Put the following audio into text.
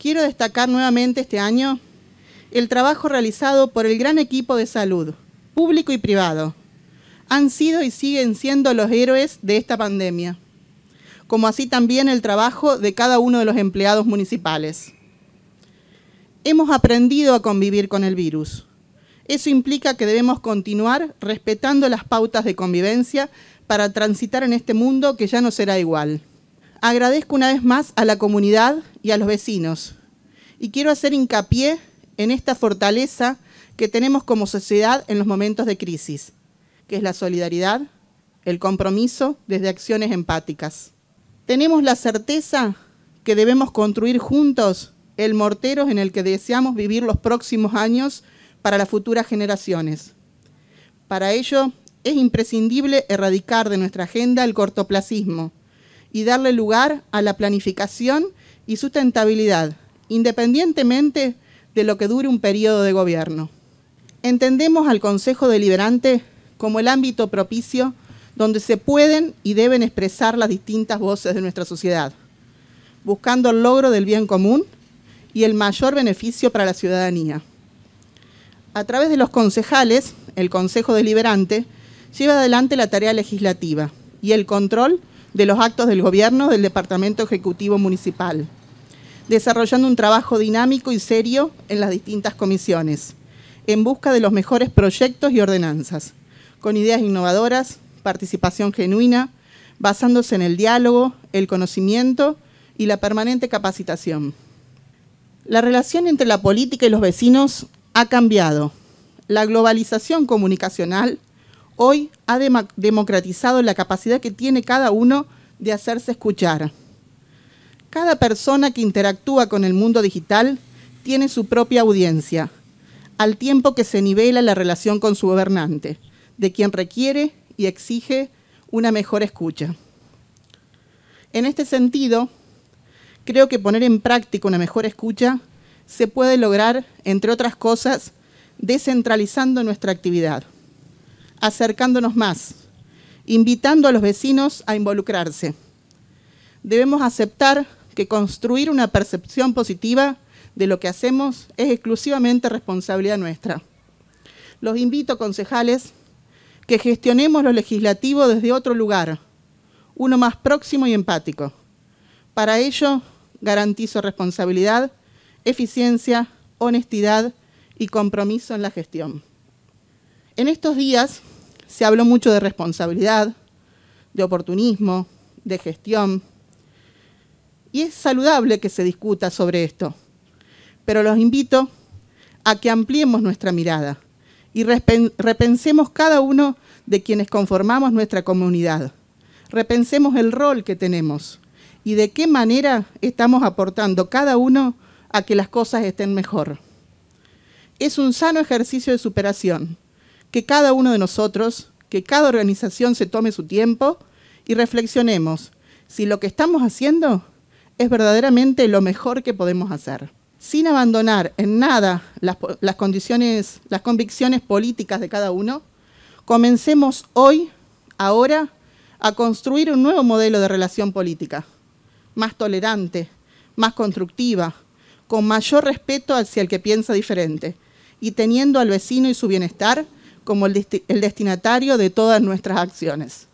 quiero destacar nuevamente este año el trabajo realizado por el gran equipo de salud, público y privado. Han sido y siguen siendo los héroes de esta pandemia, como así también el trabajo de cada uno de los empleados municipales. Hemos aprendido a convivir con el virus. Eso implica que debemos continuar respetando las pautas de convivencia para transitar en este mundo que ya no será igual. Agradezco una vez más a la comunidad y a los vecinos. Y quiero hacer hincapié en esta fortaleza que tenemos como sociedad en los momentos de crisis, que es la solidaridad, el compromiso desde acciones empáticas. Tenemos la certeza que debemos construir juntos el mortero en el que deseamos vivir los próximos años para las futuras generaciones. Para ello, es imprescindible erradicar de nuestra agenda el cortoplacismo, y darle lugar a la planificación y sustentabilidad, independientemente de lo que dure un periodo de gobierno. Entendemos al Consejo Deliberante como el ámbito propicio donde se pueden y deben expresar las distintas voces de nuestra sociedad, buscando el logro del bien común y el mayor beneficio para la ciudadanía. A través de los concejales, el Consejo Deliberante lleva adelante la tarea legislativa y el control de los actos del gobierno del Departamento Ejecutivo Municipal, desarrollando un trabajo dinámico y serio en las distintas comisiones, en busca de los mejores proyectos y ordenanzas, con ideas innovadoras, participación genuina, basándose en el diálogo, el conocimiento y la permanente capacitación. La relación entre la política y los vecinos ha cambiado. La globalización comunicacional hoy ha democratizado la capacidad que tiene cada uno de hacerse escuchar. Cada persona que interactúa con el mundo digital tiene su propia audiencia, al tiempo que se nivela la relación con su gobernante, de quien requiere y exige una mejor escucha. En este sentido, creo que poner en práctica una mejor escucha se puede lograr, entre otras cosas, descentralizando nuestra actividad acercándonos más, invitando a los vecinos a involucrarse. Debemos aceptar que construir una percepción positiva de lo que hacemos es exclusivamente responsabilidad nuestra. Los invito, concejales, que gestionemos lo legislativo desde otro lugar, uno más próximo y empático. Para ello, garantizo responsabilidad, eficiencia, honestidad y compromiso en la gestión. En estos días se habló mucho de responsabilidad, de oportunismo, de gestión. Y es saludable que se discuta sobre esto, pero los invito a que ampliemos nuestra mirada y repensemos cada uno de quienes conformamos nuestra comunidad. Repensemos el rol que tenemos y de qué manera estamos aportando cada uno a que las cosas estén mejor. Es un sano ejercicio de superación que cada uno de nosotros, que cada organización se tome su tiempo y reflexionemos si lo que estamos haciendo es verdaderamente lo mejor que podemos hacer. Sin abandonar en nada las, condiciones, las convicciones políticas de cada uno, comencemos hoy, ahora, a construir un nuevo modelo de relación política, más tolerante, más constructiva, con mayor respeto hacia el que piensa diferente y teniendo al vecino y su bienestar como el, destinatario de todas nuestras acciones.